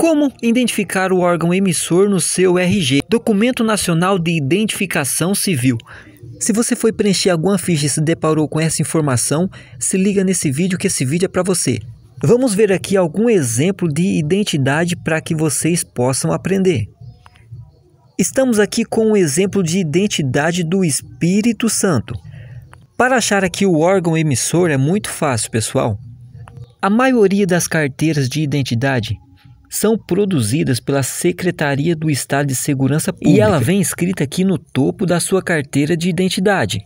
Como identificar o órgão emissor no seu RG, Documento Nacional de Identificação Civil? Se você foi preencher alguma ficha e se deparou com essa informação, se liga nesse vídeo que esse vídeo é para você. Vamos ver aqui algum exemplo de identidade para que vocês possam aprender. Estamos aqui com um exemplo de identidade do Espírito Santo. Para achar aqui o órgão emissor é muito fácil, pessoal. A maioria das carteiras de identidade são produzidas pela Secretaria do Estado de Segurança Pública e ela vem escrita aqui no topo da sua carteira de identidade,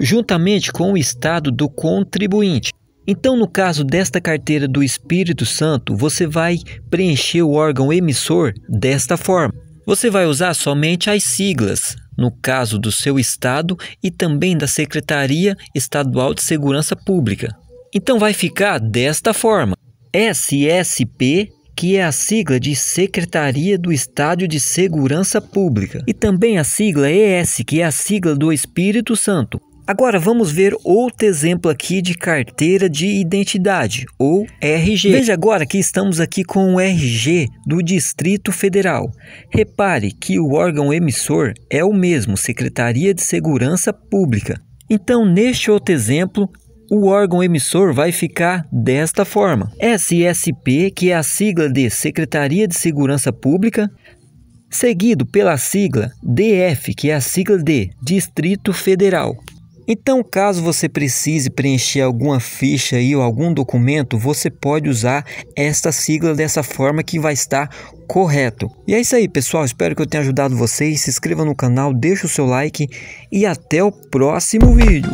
juntamente com o estado do contribuinte. Então, no caso desta carteira do Espírito Santo, você vai preencher o órgão emissor desta forma. Você vai usar somente as siglas, no caso do seu estado e também da Secretaria Estadual de Segurança Pública. Então vai ficar desta forma: SSP que é a sigla de Secretaria do Estado de Segurança Pública, e também a sigla ES, que é a sigla do Espírito Santo. Agora vamos ver outro exemplo aqui de carteira de identidade, ou RG. Veja agora que estamos aqui com o RG do Distrito Federal. Repare que o órgão emissor é o mesmo, Secretaria de Segurança Pública. Então, neste outro exemplo, o órgão emissor vai ficar desta forma: SSP, que é a sigla de Secretaria de Segurança Pública, seguido pela sigla DF, que é a sigla de Distrito Federal. Então, caso você precise preencher alguma ficha aí ou algum documento, você pode usar esta sigla dessa forma que vai estar correto. E é isso aí, pessoal. Espero que eu tenha ajudado vocês. Se inscreva no canal, deixe o seu like e até o próximo vídeo.